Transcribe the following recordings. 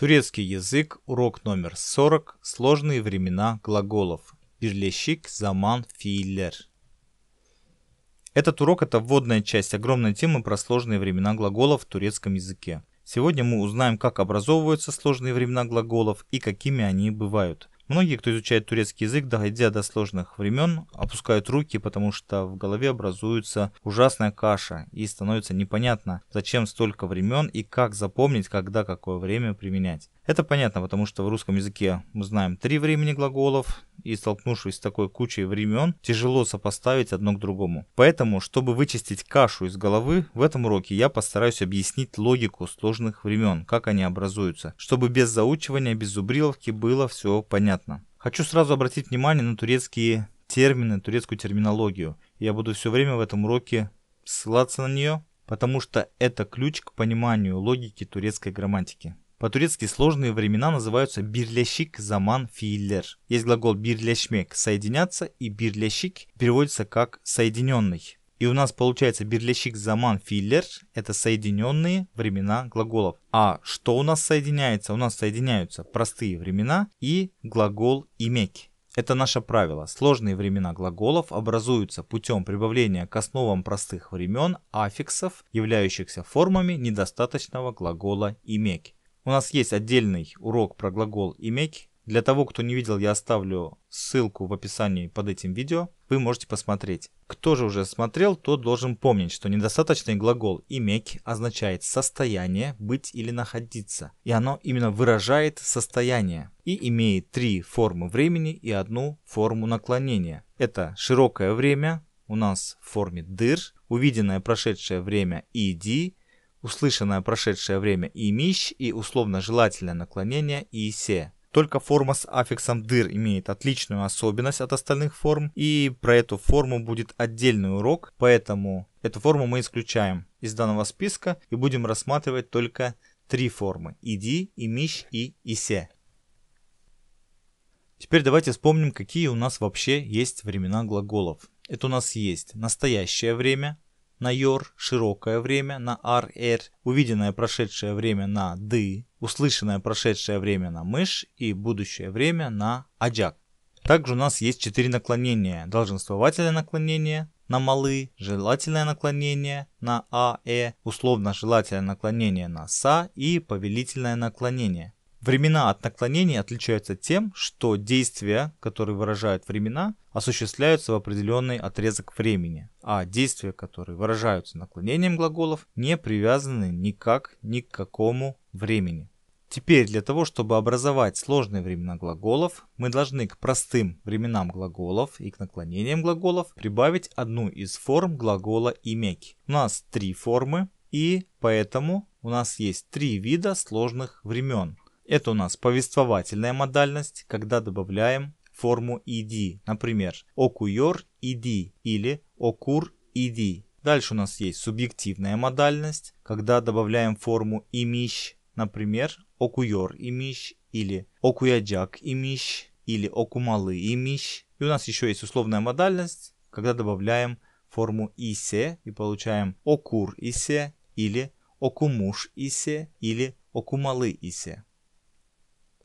Турецкий язык, урок номер 40, сложные времена глаголов. Бирлещик, заман, фииллер. Этот урок – это вводная часть огромной темы про сложные времена глаголов в турецком языке. Сегодня мы узнаем, как образовываются сложные времена глаголов и какими они бывают. Многие, кто изучает турецкий язык, доходя до сложных времен, опускают руки, потому что в голове образуется ужасная каша и становится непонятно, зачем столько времен и как запомнить, когда какое время применять. Это понятно, потому что в русском языке мы знаем три времени глаголов, и столкнувшись с такой кучей времен, тяжело сопоставить одно к другому. Поэтому, чтобы вычистить кашу из головы, в этом уроке я постараюсь объяснить логику сложных времен, как они образуются, чтобы без заучивания, без зубриловки было все понятно понятно. Хочу сразу обратить внимание на турецкие термины, турецкую терминологию. Я буду все время в этом уроке ссылаться на нее, потому что это ключ к пониманию логики турецкой грамматики. По-турецки сложные времена называются бирлящик, заман, фииллер. Есть глагол бирлящмек – соединяться, и бирлящик переводится как «соединенный». И у нас получается берлящик заман филлер – это соединенные времена глаголов. А что у нас соединяется? У нас соединяются простые времена и глагол иметь. Это наше правило. Сложные времена глаголов образуются путем прибавления к основам простых времен аффиксов, являющихся формами недостаточного глагола иметь. У нас есть отдельный урок про глагол иметь. Для того, кто не видел, я оставлю ссылку в описании под этим видео. Вы можете посмотреть. Кто же уже смотрел, тот должен помнить, что недостаточный глагол «иметь» означает «состояние», «быть» или «находиться». И оно именно выражает состояние и имеет три формы времени и одну форму наклонения. Это широкое время, у нас в форме дыр, увиденное прошедшее время «иди», услышанное прошедшее время «имищ» и условно-желательное наклонение «исе». Только форма с аффиксом дыр имеет отличную особенность от остальных форм, и про эту форму будет отдельный урок, поэтому эту форму мы исключаем из данного списка и будем рассматривать только три формы – иди, имищ и исе. Теперь давайте вспомним, какие у нас вообще есть времена глаголов. Это у нас есть настоящее время – на «йор», широкое время на «ар», «эр», увиденное прошедшее время на «ды», услышанное прошедшее время на «мыш» и будущее время на «аджак». Также у нас есть четыре наклонения. Долженствовательное наклонение на малы, желательное наклонение на а, э, условно желательное наклонение на са и повелительное наклонение. Времена от наклонения отличаются тем, что действия, которые выражают времена, осуществляются в определенный отрезок времени, а действия, которые выражаются наклонением глаголов, не привязаны никак ни к какому времени. Теперь для того, чтобы образовать сложные времена глаголов, мы должны к простым временам глаголов и к наклонениям глаголов прибавить одну из форм глагола иметь. У нас три формы, и поэтому у нас есть три вида сложных времен. Это у нас повествовательная модальность, когда добавляем форму «иди». Например, «окуйор иди» или «окур иди». Дальше у нас есть субъективная модальность, когда добавляем форму «имищ», например, «окуйор имищ» или «окуяджак имищ» или «окумалы имищ». И у нас еще есть условная модальность, когда добавляем форму «исе» и получаем «окур исе» или «окумуш исе» или «окумалы исе».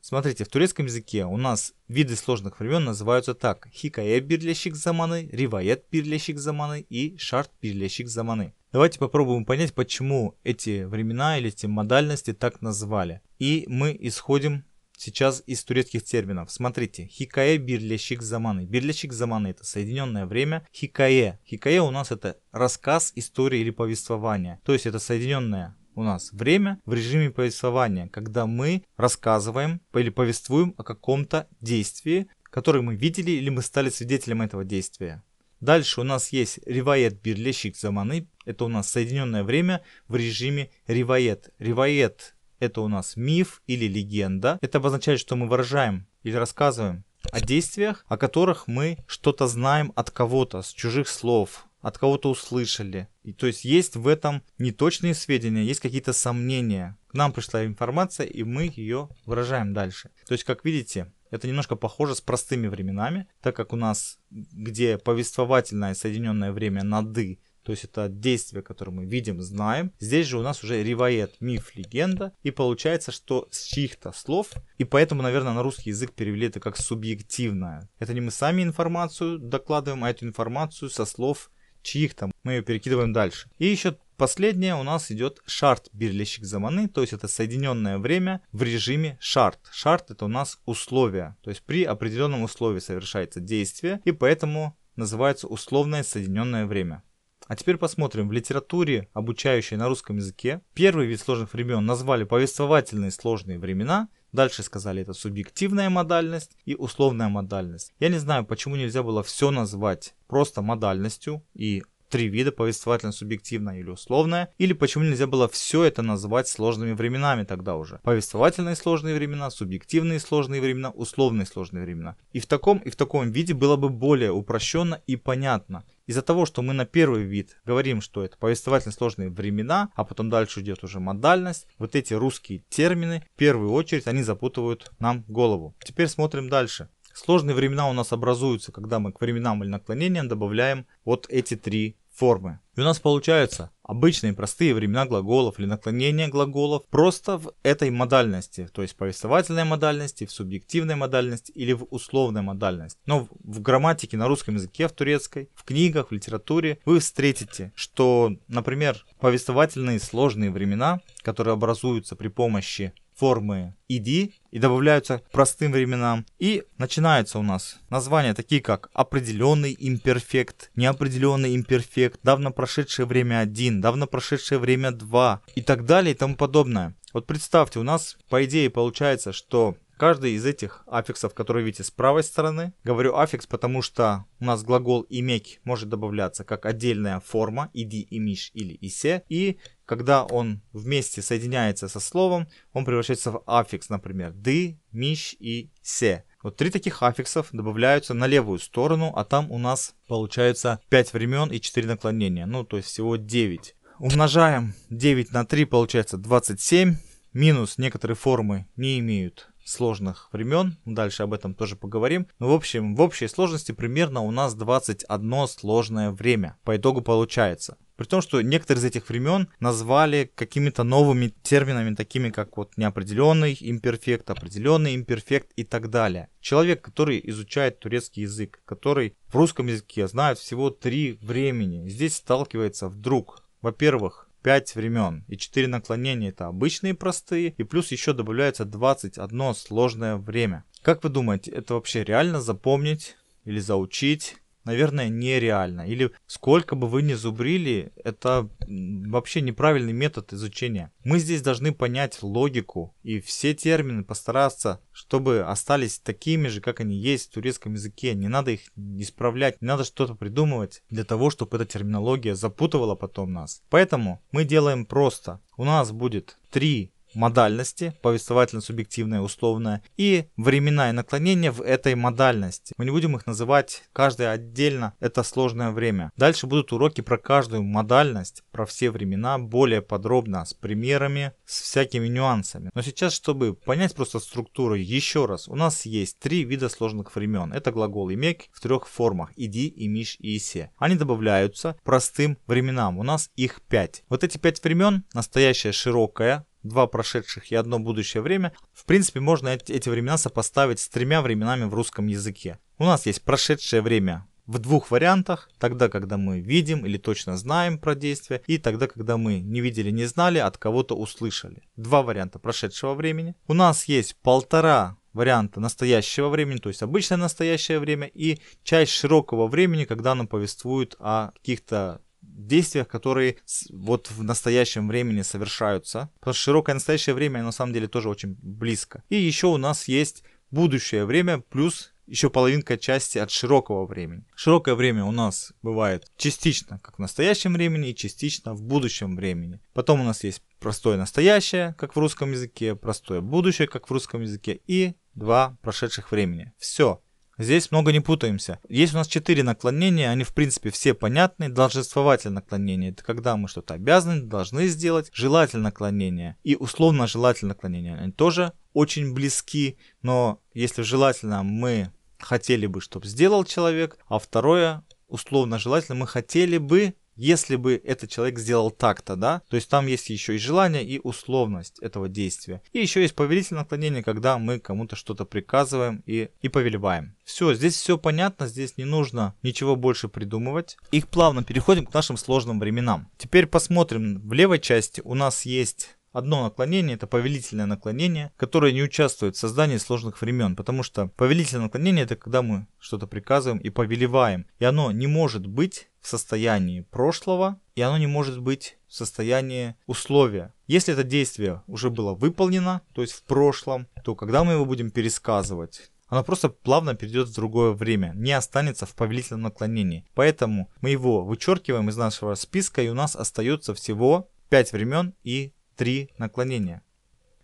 Смотрите, в турецком языке у нас виды сложных времен называются так. хикае бирлящик заманы, ривает бирлещик заманы и шарт бирлещик заманы. Давайте попробуем понять, почему эти времена или эти модальности так назвали. И мы исходим сейчас из турецких терминов. Смотрите, хикае бирлящик заманы. Бирлящик заманы это соединенное время. Хикае. Хикае у нас это рассказ, история или повествование. То есть это соединенное у нас время в режиме повествования, когда мы рассказываем или повествуем о каком-то действии, которое мы видели или мы стали свидетелем этого действия. Дальше у нас есть ревает берлещик заманы. Это у нас соединенное время в режиме ревает. Ревает это у нас миф или легенда. Это обозначает, что мы выражаем или рассказываем о действиях, о которых мы что-то знаем от кого-то, с чужих слов, от кого-то услышали. И то есть есть в этом неточные сведения, есть какие-то сомнения. К нам пришла информация, и мы ее выражаем дальше. То есть, как видите, это немножко похоже с простыми временами, так как у нас, где повествовательное соединенное время на «ды», то есть это действие, которое мы видим, знаем. Здесь же у нас уже ревает миф, легенда. И получается, что с чьих-то слов, и поэтому, наверное, на русский язык перевели это как субъективное. Это не мы сами информацию докладываем, а эту информацию со слов чьих-то. Мы ее перекидываем дальше. И еще Последнее у нас идет шарт бирлящик заманы, то есть это соединенное время в режиме шарт. Шарт это у нас условия, то есть при определенном условии совершается действие, и поэтому называется условное соединенное время. А теперь посмотрим, в литературе, обучающей на русском языке, первый вид сложных времен назвали повествовательные сложные времена, дальше сказали это субъективная модальность и условная модальность. Я не знаю, почему нельзя было все назвать просто модальностью и три вида повествовательная, субъективная или условная, или почему нельзя было все это назвать сложными временами тогда уже. Повествовательные сложные времена, субъективные сложные времена, условные сложные времена. И в таком и в таком виде было бы более упрощенно и понятно. Из-за того, что мы на первый вид говорим, что это повествовательно сложные времена, а потом дальше идет уже модальность, вот эти русские термины, в первую очередь, они запутывают нам голову. Теперь смотрим дальше. Сложные времена у нас образуются, когда мы к временам или наклонениям добавляем вот эти три формы. И у нас получаются обычные простые времена глаголов или наклонения глаголов просто в этой модальности, то есть в повествовательной модальности, в субъективной модальности или в условной модальности. Но в грамматике на русском языке, в турецкой, в книгах, в литературе вы встретите, что, например, повествовательные сложные времена, которые образуются при помощи формы «иди» и добавляются к простым временам. И начинаются у нас названия такие как определенный имперфект, неопределенный имперфект, давно прошедшее время 1, давно прошедшее время 2 и так далее и тому подобное. Вот представьте, у нас по идее получается, что Каждый из этих аффиксов, которые видите с правой стороны, говорю аффикс, потому что у нас глагол иметь может добавляться как отдельная форма, иди, имиш или исе, и когда он вместе соединяется со словом, он превращается в аффикс, например, ды, миш и се. Вот три таких аффиксов добавляются на левую сторону, а там у нас получается 5 времен и 4 наклонения, ну то есть всего 9. Умножаем 9 на 3, получается 27, минус некоторые формы не имеют сложных времен. Дальше об этом тоже поговорим. Но ну, в общем, в общей сложности примерно у нас 21 сложное время. По итогу получается. При том, что некоторые из этих времен назвали какими-то новыми терминами, такими как вот неопределенный имперфект, определенный имперфект и так далее. Человек, который изучает турецкий язык, который в русском языке знает всего три времени, здесь сталкивается вдруг, во-первых, пять времен и четыре наклонения это обычные простые, и плюс еще добавляется 21 сложное время. Как вы думаете, это вообще реально запомнить или заучить? наверное, нереально. Или сколько бы вы ни зубрили, это вообще неправильный метод изучения. Мы здесь должны понять логику и все термины постараться, чтобы остались такими же, как они есть в турецком языке. Не надо их исправлять, не надо что-то придумывать для того, чтобы эта терминология запутывала потом нас. Поэтому мы делаем просто. У нас будет три модальности, повествовательно-субъективное, условное, и времена и наклонения в этой модальности. Мы не будем их называть каждое отдельно, это сложное время. Дальше будут уроки про каждую модальность, про все времена, более подробно, с примерами, с всякими нюансами. Но сейчас, чтобы понять просто структуру, еще раз, у нас есть три вида сложных времен. Это глагол «имек» в трех формах «иди», «имиш» и «исе». Они добавляются простым временам, у нас их пять. Вот эти пять времен, настоящая широкая два прошедших и одно будущее время, в принципе, можно эти времена сопоставить с тремя временами в русском языке. У нас есть прошедшее время в двух вариантах, тогда, когда мы видим или точно знаем про действие, и тогда, когда мы не видели, не знали, от кого-то услышали. Два варианта прошедшего времени. У нас есть полтора варианта настоящего времени, то есть обычное настоящее время, и часть широкого времени, когда нам повествуют о каких-то действиях, которые вот в настоящем времени совершаются. Потому что широкое настоящее время, на самом деле, тоже очень близко. И еще у нас есть будущее время плюс еще половинка части от широкого времени. Широкое время у нас бывает частично как в настоящем времени и частично в будущем времени. Потом у нас есть простое настоящее, как в русском языке, простое будущее, как в русском языке, и два прошедших времени. Все. Здесь много не путаемся. Есть у нас четыре наклонения, они в принципе все понятны. Должествователь наклонение – это когда мы что-то обязаны, должны сделать. Желатель наклонение и условно желатель наклонение – они тоже очень близки, но если желательно мы хотели бы, чтобы сделал человек, а второе, условно желательно, мы хотели бы, если бы этот человек сделал так-то, да, то есть там есть еще и желание, и условность этого действия. И еще есть повелительное наклонение, когда мы кому-то что-то приказываем и, и повелеваем. Все, здесь все понятно, здесь не нужно ничего больше придумывать. Их плавно переходим к нашим сложным временам. Теперь посмотрим, в левой части у нас есть Одно наклонение – это повелительное наклонение, которое не участвует в создании сложных времен, потому что повелительное наклонение – это когда мы что-то приказываем и повелеваем, и оно не может быть в состоянии прошлого, и оно не может быть в состоянии условия. Если это действие уже было выполнено, то есть в прошлом, то когда мы его будем пересказывать, оно просто плавно перейдет в другое время, не останется в повелительном наклонении. Поэтому мы его вычеркиваем из нашего списка, и у нас остается всего 5 времен и три наклонения.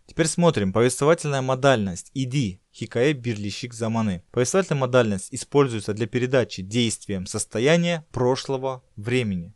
Теперь смотрим. Повествовательная модальность «иди» хикае бирлищик заманы. Повествовательная модальность используется для передачи действием состояния прошлого времени.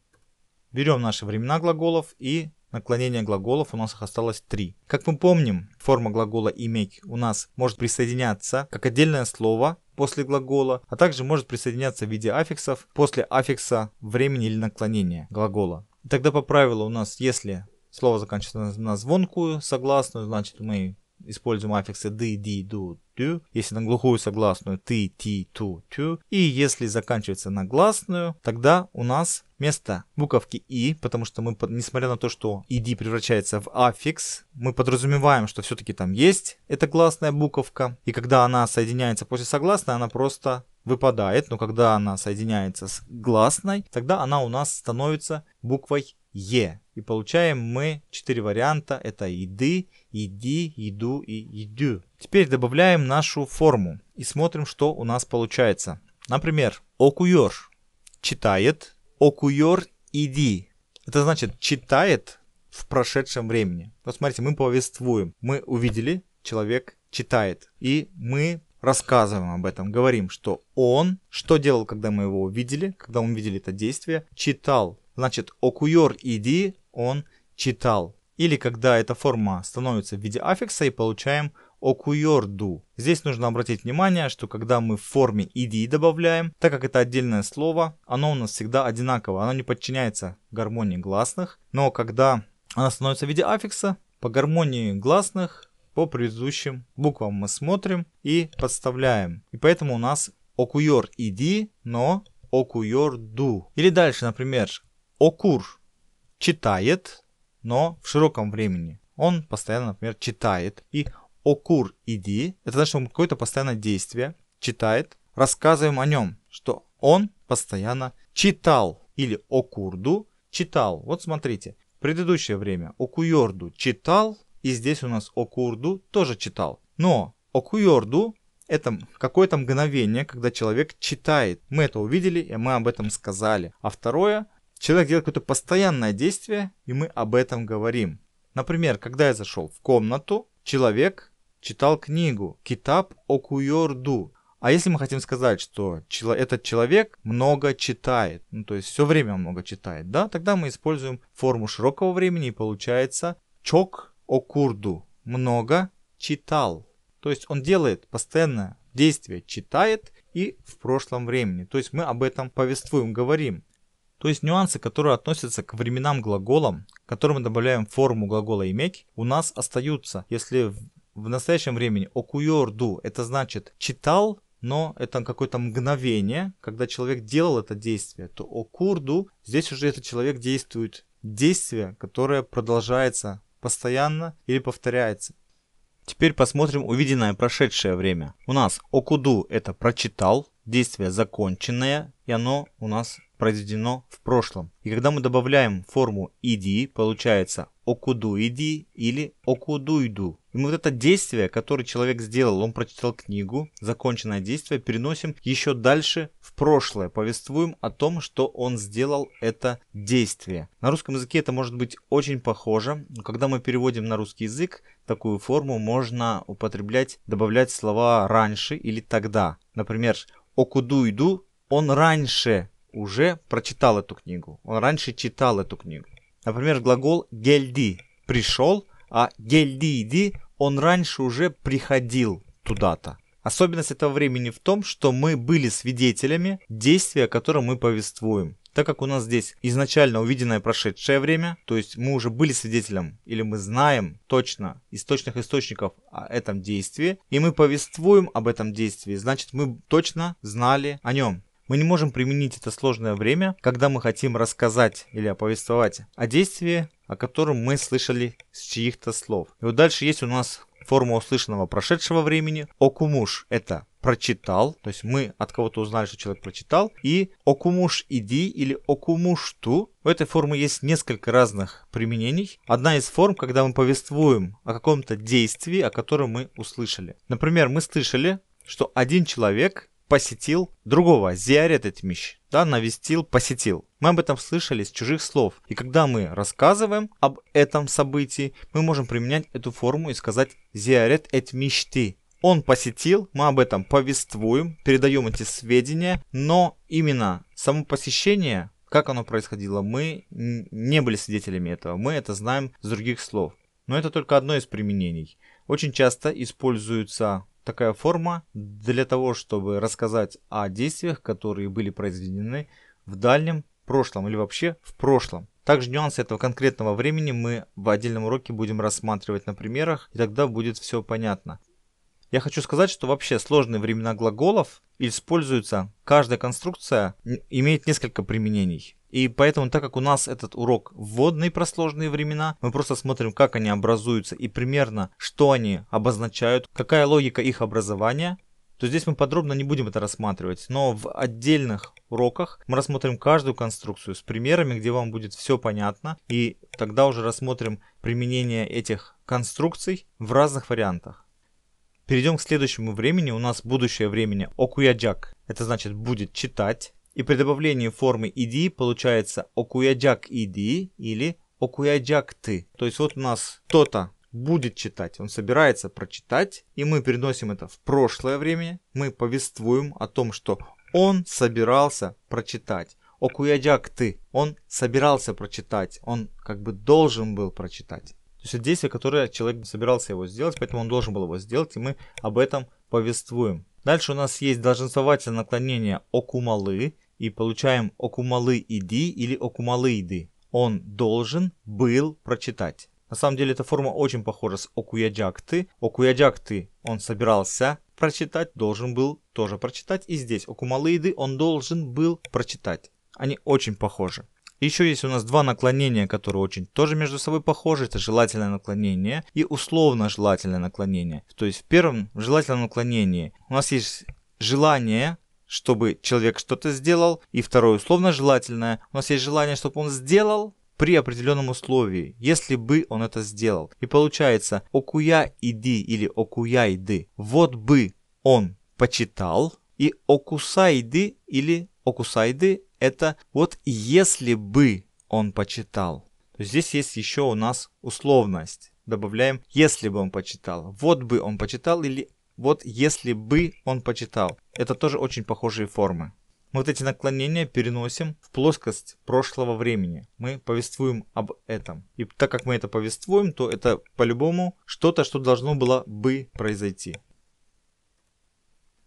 Берем наши времена глаголов и наклонение глаголов, у нас их осталось три. Как мы помним, форма глагола иметь у нас может присоединяться как отдельное слово после глагола, а также может присоединяться в виде аффиксов после аффикса времени или наклонения глагола. И тогда по правилу у нас, если Слово заканчивается на звонкую согласную, значит мы используем аффиксы ды, ди, ду, тю. Если на глухую согласную ты, ти, ту, тю. И если заканчивается на гласную, тогда у нас вместо буковки и, потому что мы, несмотря на то, что иди превращается в аффикс, мы подразумеваем, что все-таки там есть эта гласная буковка. И когда она соединяется после согласной, она просто выпадает. Но когда она соединяется с гласной, тогда она у нас становится буквой Е. И получаем мы четыре варианта. Это еды, еди, еду и едю. Теперь добавляем нашу форму и смотрим, что у нас получается. Например, окуер читает, окуер иди. Это значит читает в прошедшем времени. Вот смотрите, мы повествуем. Мы увидели, человек читает. И мы рассказываем об этом, говорим, что он, что делал, когда мы его увидели, когда мы увидели это действие, читал значит окуйор иди он читал. Или когда эта форма становится в виде аффикса и получаем окуйорду. Здесь нужно обратить внимание, что когда мы в форме иди добавляем, так как это отдельное слово, оно у нас всегда одинаково, оно не подчиняется гармонии гласных, но когда оно становится в виде аффикса, по гармонии гласных по предыдущим буквам мы смотрим и подставляем. И поэтому у нас окуйор иди, но окуйор Или дальше, например, Окур читает, но в широком времени. Он постоянно, например, читает. И окур иди, это значит, он какое-то постоянное действие читает. Рассказываем о нем, что он постоянно читал или окурду читал. Вот смотрите, в предыдущее время окуйорду читал, и здесь у нас окурду тоже читал. Но окуйорду это какое-то мгновение, когда человек читает. Мы это увидели, и мы об этом сказали. А второе, Человек делает какое-то постоянное действие, и мы об этом говорим. Например, когда я зашел в комнату, человек читал книгу китап Окуйорду». А если мы хотим сказать, что этот человек много читает, ну, то есть все время много читает, да, тогда мы используем форму широкого времени и получается чок окурду, много читал. То есть он делает постоянное действие, читает и в прошлом времени. То есть мы об этом повествуем, говорим. То есть нюансы, которые относятся к временам глаголам, которым мы добавляем форму глагола иметь, у нас остаются. Если в настоящем времени окуйорду, это значит читал, но это какое-то мгновение, когда человек делал это действие, то окурду, здесь уже этот человек действует действие, которое продолжается постоянно или повторяется. Теперь посмотрим увиденное прошедшее время. У нас окуду это прочитал, действие законченное, и оно у нас произведено в прошлом. И когда мы добавляем форму иди, получается окуду иди или окуду иду И мы вот это действие, которое человек сделал, он прочитал книгу, законченное действие, переносим еще дальше в прошлое, повествуем о том, что он сделал это действие. На русском языке это может быть очень похоже, но когда мы переводим на русский язык, такую форму можно употреблять, добавлять слова раньше или тогда. Например, Окуду иду, он раньше уже прочитал эту книгу. Он раньше читал эту книгу. Например, глагол гельди пришел, а гельди иди он раньше уже приходил туда-то. Особенность этого времени в том, что мы были свидетелями действия, о котором мы повествуем. Так как у нас здесь изначально увиденное прошедшее время, то есть мы уже были свидетелем или мы знаем точно из точных источников о этом действии, и мы повествуем об этом действии, значит мы точно знали о нем. Мы не можем применить это сложное время, когда мы хотим рассказать или оповествовать о действии, о котором мы слышали с чьих-то слов. И вот дальше есть у нас форма услышанного прошедшего времени. Окумуш – это прочитал, то есть мы от кого-то узнали, что человек прочитал, и окумуш иди или окумушту. У этой формы есть несколько разных применений. Одна из форм, когда мы повествуем о каком-то действии, о котором мы услышали. Например, мы слышали, что один человек посетил другого, зиарет этмищ, да, навестил, посетил. Мы об этом слышали с чужих слов. И когда мы рассказываем об этом событии, мы можем применять эту форму и сказать зиарет этмищ ты, он посетил, мы об этом повествуем, передаем эти сведения, но именно само посещение, как оно происходило, мы не были свидетелями этого, мы это знаем с других слов. Но это только одно из применений. Очень часто используется такая форма для того, чтобы рассказать о действиях, которые были произведены в дальнем прошлом или вообще в прошлом. Также нюансы этого конкретного времени мы в отдельном уроке будем рассматривать на примерах, и тогда будет все понятно. Я хочу сказать, что вообще сложные времена глаголов используются, каждая конструкция имеет несколько применений. И поэтому, так как у нас этот урок вводный про сложные времена, мы просто смотрим, как они образуются и примерно, что они обозначают, какая логика их образования, то здесь мы подробно не будем это рассматривать, но в отдельных уроках мы рассмотрим каждую конструкцию с примерами, где вам будет все понятно, и тогда уже рассмотрим применение этих конструкций в разных вариантах. Перейдем к следующему времени. У нас будущее времени окуяджак. Это значит будет читать. И при добавлении формы иди получается окуяджак иди или окуяджак ты. То есть вот у нас кто-то будет читать, он собирается прочитать, и мы переносим это в прошлое время, мы повествуем о том, что он собирался прочитать. Окуяджак ты, он собирался прочитать, он как бы должен был прочитать есть это действие, которое человек собирался его сделать, поэтому он должен был его сделать, и мы об этом повествуем. Дальше у нас есть долженствовательное наклонение окумалы, и получаем окумалы иди или окумалы иды. Он должен был прочитать. На самом деле эта форма очень похожа с окуяджакты. Окуяджакты он собирался прочитать, должен был тоже прочитать. И здесь окумалы иды. он должен был прочитать. Они очень похожи еще есть у нас два наклонения, которые очень тоже между собой похожи. Это желательное наклонение и условно желательное наклонение. То есть в первом желательном наклонении у нас есть желание чтобы человек что-то сделал, и второе условно желательное. У нас есть желание, чтобы он сделал, при определенном условии, если бы он это сделал. И получается «окуя иди» или «окуя иди». Вот бы он почитал и «окуса иди» или «окуса иди» это вот если бы он почитал. То здесь есть еще у нас условность. Добавляем «если бы он почитал», «вот бы он почитал» или «вот если бы он почитал». Это тоже очень похожие формы. Мы вот эти наклонения переносим в плоскость прошлого времени. Мы повествуем об этом. И так как мы это повествуем, то это по-любому что-то, что должно было бы произойти.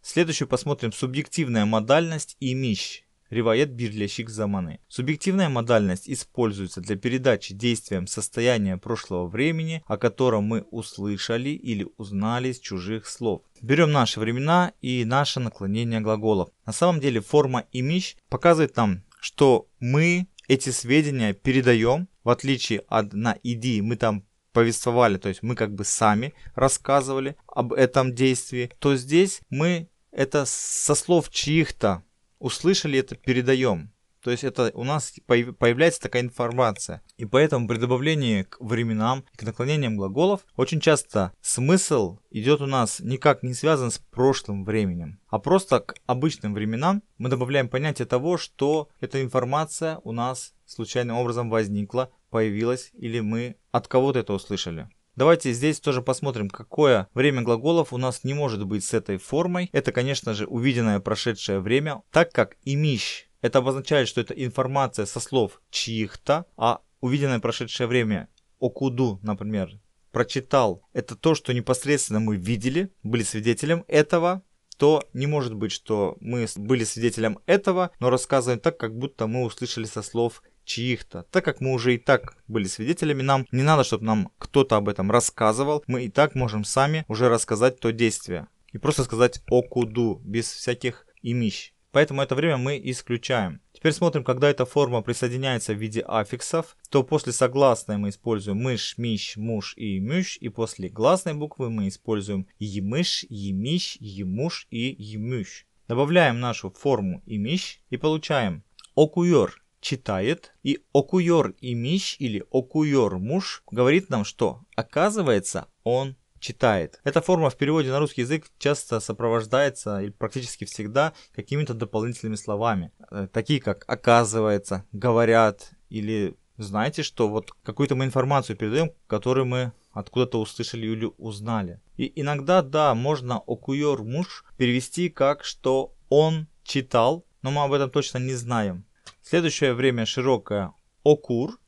Следующую посмотрим субъективная модальность и мищ rivayet birleşik zamanı. Субъективная модальность используется для передачи действиям состояния прошлого времени, о котором мы услышали или узнали из чужих слов. Берем наши времена и наше наклонение глаголов. На самом деле форма имидж показывает нам, что мы эти сведения передаем, в отличие от на иди, мы там повествовали, то есть мы как бы сами рассказывали об этом действии, то здесь мы это со слов чьих-то услышали это, передаем. То есть это у нас появляется такая информация. И поэтому при добавлении к временам к наклонениям глаголов очень часто смысл идет у нас никак не связан с прошлым временем, а просто к обычным временам мы добавляем понятие того, что эта информация у нас случайным образом возникла, появилась или мы от кого-то это услышали. Давайте здесь тоже посмотрим, какое время глаголов у нас не может быть с этой формой. Это, конечно же, увиденное прошедшее время, так как имищ это обозначает, что это информация со слов чьих-то, а увиденное прошедшее время окуду, например, прочитал, это то, что непосредственно мы видели, были свидетелем этого, то не может быть, что мы были свидетелем этого, но рассказываем так, как будто мы услышали со слов чьих-то. Так как мы уже и так были свидетелями, нам не надо, чтобы нам кто-то об этом рассказывал. Мы и так можем сами уже рассказать то действие. И просто сказать окуду, без всяких имищ. Поэтому это время мы исключаем. Теперь смотрим, когда эта форма присоединяется в виде аффиксов, то после согласной мы используем мыш, миш, муж и мюш, и после гласной буквы мы используем емыш, емиш, емуш и емюш. Добавляем нашу форму имищ и получаем окуйор читает, и Окуйор и Миш или Окуйор муж говорит нам, что оказывается он читает. Эта форма в переводе на русский язык часто сопровождается или практически всегда какими-то дополнительными словами, э, такие как оказывается, говорят или знаете, что вот какую-то мы информацию передаем, которую мы откуда-то услышали или узнали. И иногда, да, можно окуйор муж перевести как, что он читал, но мы об этом точно не знаем. Следующее время широкое окур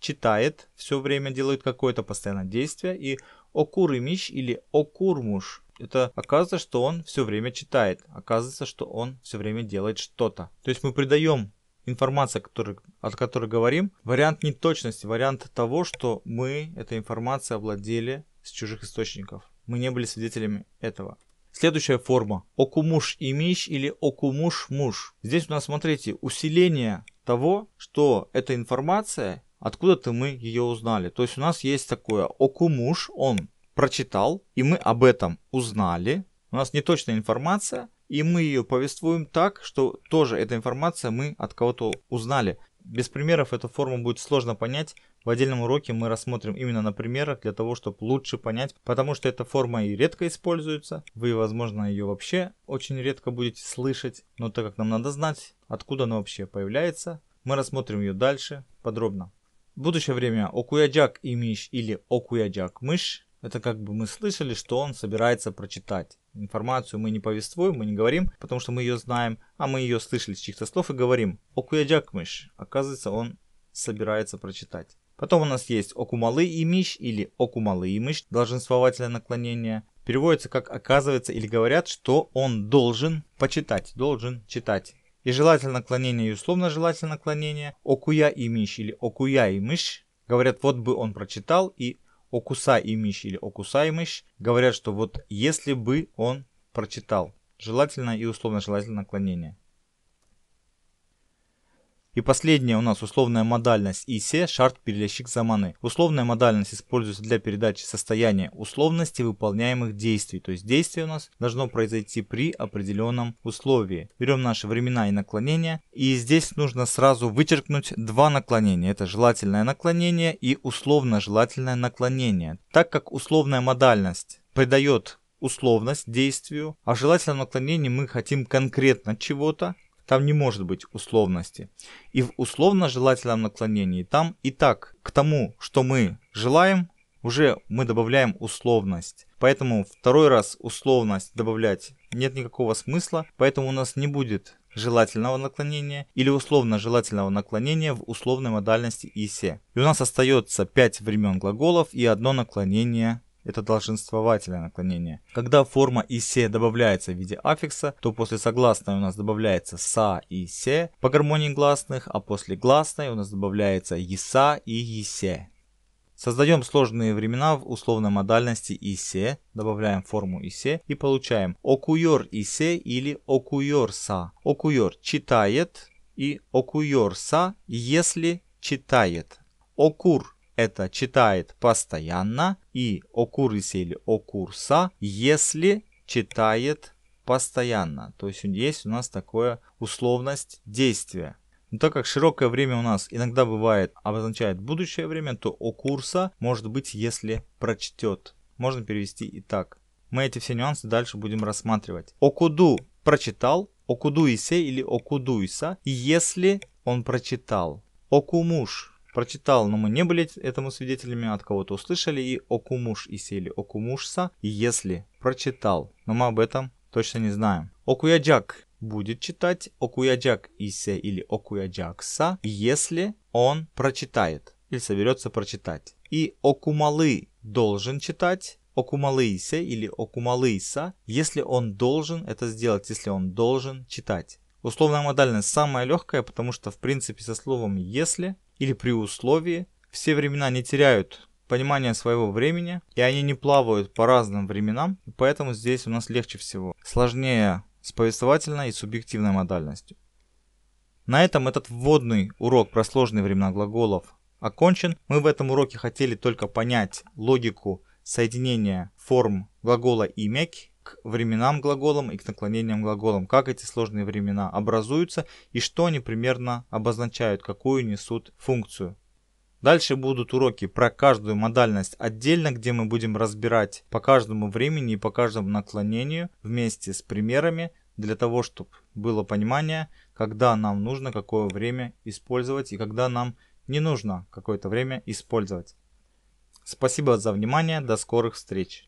читает, все время делает какое-то постоянное действие. И окурымиш или окурмуш это оказывается, что он все время читает. Оказывается, что он все время делает что-то. То есть мы придаем информация, который, о которой говорим, вариант неточности, вариант того, что мы этой информацией овладели с чужих источников. Мы не были свидетелями этого. Следующая форма – окумуш и миш или окумуш муж. Здесь у нас, смотрите, усиление того, что эта информация, откуда-то мы ее узнали. То есть у нас есть такое окумуш, он прочитал, и мы об этом узнали. У нас неточная информация, и мы ее повествуем так, что тоже эта информация мы от кого-то узнали. Без примеров эту форму будет сложно понять, в отдельном уроке мы рассмотрим именно на примерах для того, чтобы лучше понять, потому что эта форма и редко используется, вы, возможно, ее вообще очень редко будете слышать, но так как нам надо знать, откуда она вообще появляется, мы рассмотрим ее дальше подробно. В будущее время окуяджак и миш или окуяджак мышь это как бы мы слышали, что он собирается прочитать. Информацию мы не повествуем, мы не говорим, потому что мы ее знаем, а мы ее слышали с чьих-то слов и говорим. Окуяджак мышь. Оказывается, он собирается прочитать. Потом у нас есть окумалы и миш или окумалы и мыш долженствовательное наклонение. Переводится как оказывается или говорят, что он должен почитать, должен читать. И желательное наклонение и условно желательное наклонение окуя и миш или окуя и мышь говорят, вот бы он прочитал и окуса и миш или окуса и мыш говорят, что вот если бы он прочитал. Желательно и условно желательное наклонение. И последняя у нас условная модальность IC – шарт-перелещик заманы. Условная модальность используется для передачи состояния условности выполняемых действий. То есть действие у нас должно произойти при определенном условии. Берем наши времена и наклонения. И здесь нужно сразу вычеркнуть два наклонения. Это желательное наклонение и условно-желательное наклонение. Так как условная модальность придает условность действию, а желательное наклонение мы хотим конкретно чего-то, там не может быть условности. И в условно желательном наклонении там и так к тому, что мы желаем, уже мы добавляем условность. Поэтому второй раз условность добавлять нет никакого смысла, поэтому у нас не будет желательного наклонения или условно желательного наклонения в условной модальности ИСе. И у нас остается 5 времен глаголов и одно наклонение это долженствовательное наклонение. Когда форма и се добавляется в виде аффикса, то после согласной у нас добавляется са и се по гармонии гласных, а после гласной у нас добавляется еса и есе. Создаем сложные времена в условной модальности исе, добавляем форму исе и получаем окуйор исе или окуйор са. Окуйор читает и окуйор са, если читает. Окур это читает постоянно, и о курсе или о если читает постоянно. То есть есть у нас такое условность действия. Но так как широкое время у нас иногда бывает обозначает будущее время, то о курса может быть, если прочтет. Можно перевести и так. Мы эти все нюансы дальше будем рассматривать. Окуду прочитал, окудуисе или окудуиса, если он прочитал. Окумуш прочитал, но мы не были этому свидетелями, от кого-то услышали, и окумуш и сели окумушса, и если прочитал, но мы об этом точно не знаем. Окуяджак будет читать окуяджак исе или окуяджакса, если он прочитает или соберется прочитать. И окумалы должен читать окумалыйсе или окумалыйса, если он должен это сделать, если он должен читать. Условная модальность самая легкая, потому что в принципе со словом «если» или при условии, все времена не теряют понимание своего времени, и они не плавают по разным временам, и поэтому здесь у нас легче всего. Сложнее с повествовательной и субъективной модальностью. На этом этот вводный урок про сложные времена глаголов окончен. Мы в этом уроке хотели только понять логику соединения форм глагола и «имек» к временам глаголам и к наклонениям глаголам, как эти сложные времена образуются и что они примерно обозначают, какую несут функцию. Дальше будут уроки про каждую модальность отдельно, где мы будем разбирать по каждому времени и по каждому наклонению вместе с примерами, для того, чтобы было понимание, когда нам нужно какое время использовать и когда нам не нужно какое-то время использовать. Спасибо за внимание, до скорых встреч!